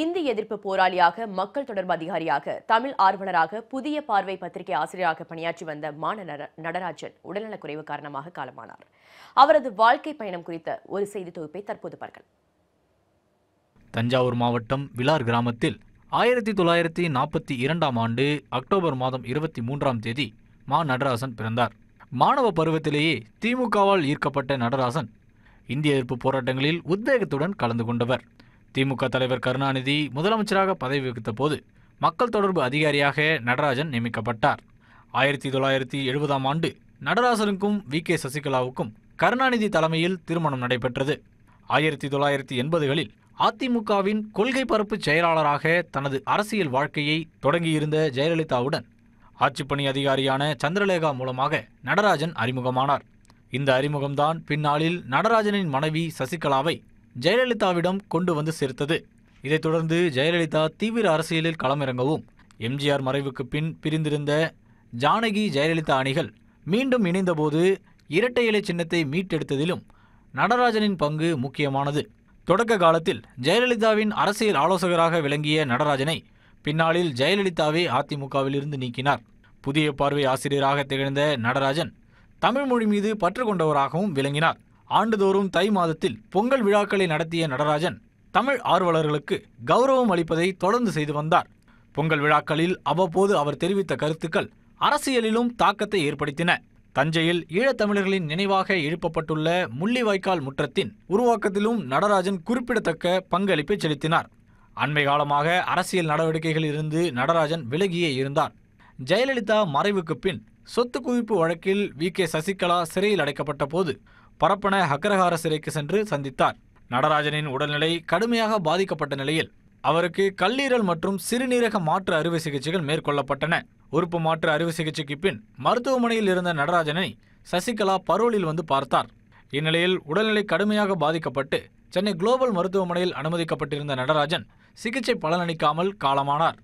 இந்தி எதிர்ப்பு போராளியாக மக்கள் தொடர்பு அதிகாரியாக தமிழ் ஆர்வலராக புதிய பார்வை பத்திரிகை ஆசிரியராக பணியாற்றி வந்த மான நடராஜன் உடல்நலக்குறைவு காரணமாக காலமானார் அவரது வாழ்க்கை பயணம் குறித்த ஒரு செய்தி தொகுப்பை தற்போது பார்க்கலாம் தஞ்சாவூர் மாவட்டம் விலார் கிராமத்தில் ஆயிரத்தி தொள்ளாயிரத்தி நாற்பத்தி இரண்டாம் ஆண்டு அக்டோபர் மாதம் இருபத்தி மூன்றாம் தேதி மா நடராசன் பிறந்தார் மாணவ பருவத்திலேயே திமுகவால் ஈர்க்கப்பட்ட நடராசன் இந்திய எதிர்ப்பு போராட்டங்களில் உத்வேகத்துடன் கலந்து கொண்டவர் திமுக தலைவர் கருணாநிதி முதலமைச்சராக பதவி வகித்த போது மக்கள் தொடர்பு அதிகாரியாக நடராஜன் நியமிக்கப்பட்டார் ஆயிரத்தி தொள்ளாயிரத்தி எழுபதாம் ஆண்டு நடராசனுக்கும் வி கே சசிகலாவுக்கும் கருணாநிதி தலைமையில் திருமணம் நடைபெற்றது ஆயிரத்தி தொள்ளாயிரத்தி எண்பதுகளில் அதிமுகவின் கொள்கை பரப்பு செயலாளராக தனது அரசியல் வாழ்க்கையை தொடங்கியிருந்த ஜெயலலிதாவுடன் ஆட்சிப்பணி அதிகாரியான சந்திரலேகா மூலமாக நடராஜன் அறிமுகமானார் இந்த அறிமுகம்தான் பின்னாளில் நடராஜனின் மனைவி சசிகலாவை ஜெயலலிதாவிடம் கொண்டு வந்து சேர்த்தது இதைத் தொடர்ந்து ஜெயலலிதா தீவிர அரசியலில் களமிறங்கவும் எம்ஜிஆர் மறைவுக்கு பின் பிரிந்திருந்த ஜானகி ஜெயலலிதா அணிகள் மீண்டும் இணைந்தபோது இரட்டை இலை சின்னத்தை மீட்டெடுத்ததிலும் நடராஜனின் பங்கு முக்கியமானது தொடக்க காலத்தில் ஜெயலலிதாவின் அரசியல் ஆலோசகராக விளங்கிய நடராஜனை பின்னாளில் ஜெயலலிதாவே அதிமுகவிலிருந்து நீக்கினார் புதிய பார்வை ஆசிரியராக திகழ்ந்த நடராஜன் தமிழ் மொழி மீது பற்று கொண்டவராகவும் விளங்கினார் ஆண்டுதோறும் தை மாதத்தில் பொங்கல் விழாக்களை நடத்திய நடராஜன் தமிழ் ஆர்வலர்களுக்கு கௌரவம் அளிப்பதை தொடர்ந்து செய்து வந்தார் பொங்கல் விழாக்களில் அவ்வப்போது அவர் தெரிவித்த கருத்துக்கள் அரசியலிலும் தாக்கத்தை ஏற்படுத்தின தஞ்சையில் ஈழத்தமிழர்களின் நினைவாக எழுப்பப்பட்டுள்ள முள்ளிவாய்க்கால் முற்றத்தின் உருவாக்கத்திலும் நடராஜன் குறிப்பிடத்தக்க பங்களிப்பை செலுத்தினார் அண்மை காலமாக அரசியல் நடவடிக்கைகளில் இருந்து நடராஜன் விலகியே இருந்தார் ஜெயலலிதா மறைவுக்கு பின் சொத்து குவிப்பு வழக்கில் வி கே சசிகலா சிறையில் அடைக்கப்பட்ட போது பரப்பன ஹக்கரஹார சிறைக்கு சென்று சந்தித்தார் நடராஜனின் உடல்நிலை கடுமையாக பாதிக்கப்பட்ட நிலையில் அவருக்கு கல்லீரல் மற்றும் சிறுநீரக மாற்று அறுவை சிகிச்சைகள் மேற்கொள்ளப்பட்டன உறுப்பு மாற்று அறுவை சிகிச்சைக்கு பின் மருத்துவமனையில் இருந்த நடராஜனை சசிகலா பரோலில் வந்து பார்த்தார் இந்நிலையில் உடல்நிலை கடுமையாக பாதிக்கப்பட்டு சென்னை குளோபல் மருத்துவமனையில் அனுமதிக்கப்பட்டிருந்த நடராஜன் சிகிச்சை பலனளிக்காமல் காலமானார்